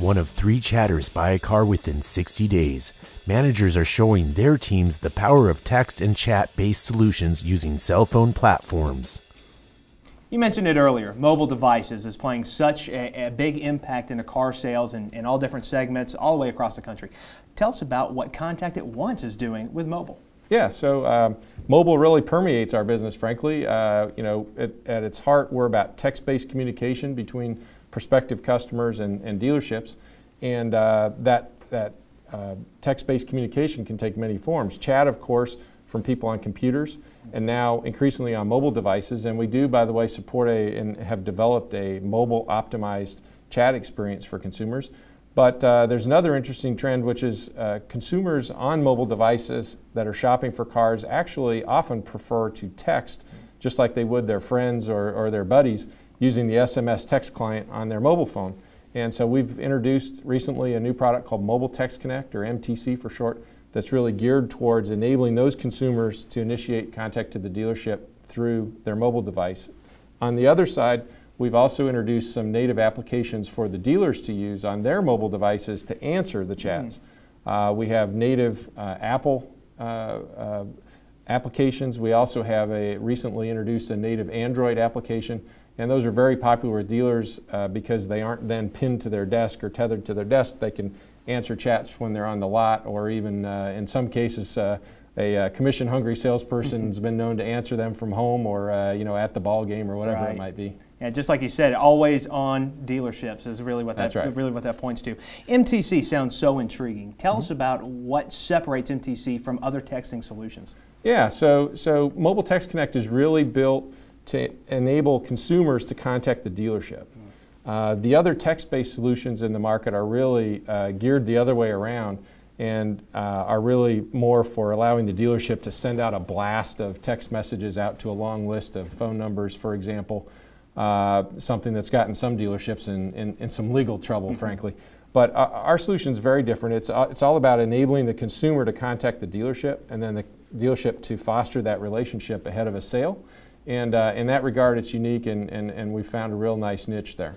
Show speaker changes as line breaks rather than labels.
one of three chatters buy a car within 60 days. Managers are showing their teams the power of text and chat based solutions using cell phone platforms. You mentioned it earlier. Mobile devices is playing such a, a big impact in the car sales and, all different segments all the way across the country. Tell us about what Contact at Once is doing with mobile.
Yeah, so um, mobile really permeates our business, frankly. Uh, you know, at, at, its heart, we're about text-based communication between prospective customers and, and dealerships. And uh, that, that uh, text-based communication can take many forms. Chat, of course, from people on computers and now increasingly on mobile devices. And we do, by the way, support a, and have developed a mobile optimized chat experience for consumers. But uh, there's another interesting trend, which is uh, consumers on mobile devices that are shopping for cars actually often prefer to text just like they would their friends or, or their buddies using the SMS text client on their mobile phone. And so we've introduced recently a new product called Mobile Text Connect, or MTC for short, that's really geared towards enabling those consumers to initiate contact to the dealership through their mobile device. On the other side, we've also introduced some native applications for the dealers to use on their mobile devices to answer the chats. Mm -hmm. uh, we have native uh, Apple uh, uh applications. We also have a recently introduced a native Android application, and those are very popular with dealers uh, because they aren't then pinned to their desk or tethered to their desk. They can answer chats when they're on the lot, or even uh, in some cases, uh, a uh, commission-hungry salesperson has been known to answer them from home or uh, you
know at the ball game
or whatever right. it might
be. Yeah, just like you said, always on dealerships is really what that right. really what that points to. MTC sounds so intriguing. Tell mm-hmm. us about what separates MTC from other texting solutions.
Yeah, so so Mobile Text Connect is really built to enable consumers to contact the dealership. Mm. Uh, the other text-based solutions in the market are really uh, geared the other way around and uh, are really more for allowing the dealership to send out a blast of text messages out to a long list of phone numbers, for example, uh, something that's gotten some dealerships in, in, in some legal trouble, mm-hmm. frankly. But our solution is very different. It's, uh, it's all about enabling the consumer to contact the dealership and then the dealership to foster that relationship ahead of a sale. And uh, in that regard, it's unique, and, and, and we found a real nice niche there.